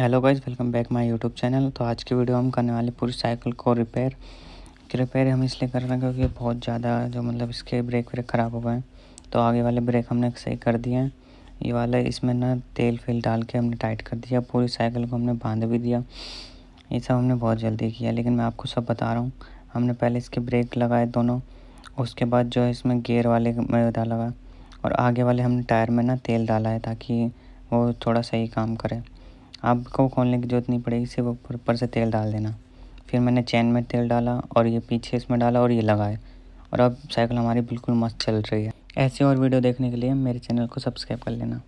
hello guys welcome back my YouTube channel तो आज की वीडियो हम करने वाले पूरी साइकिल को रिपेयर कि रिपेयर हम इसलिए कर रहे हैं क्योंकि बहुत ज़्यादा जो मतलब इसके ब्रेक व्रेक ख़राब हो गए तो आगे वाले ब्रेक हमने सही कर दिए हैं ये वाला इसमें ना तेल फेल डाल के हमने टाइट कर दिया पूरी साइकिल को हमने बांध भी दिया ये सब हमने बहुत जल्दी किया लेकिन मैं आपको सब बता रहा हूँ हमने पहले इसके ब्रेक लगाए दोनों उसके बाद जो है इसमें गेयर वाले में डाला और आगे वाले हमने टायर में ना तेल डाला है ताकि वो थोड़ा सही काम करे आपको खोलने की जरूरत नहीं पड़ेगी सिर्फ ऊपर ऊपर से तेल डाल देना फिर मैंने चैन में तेल डाला और ये पीछे इसमें डाला और ये लगाए और अब साइकिल हमारी बिल्कुल मस्त चल रही है ऐसे और वीडियो देखने के लिए मेरे चैनल को सब्सक्राइब कर लेना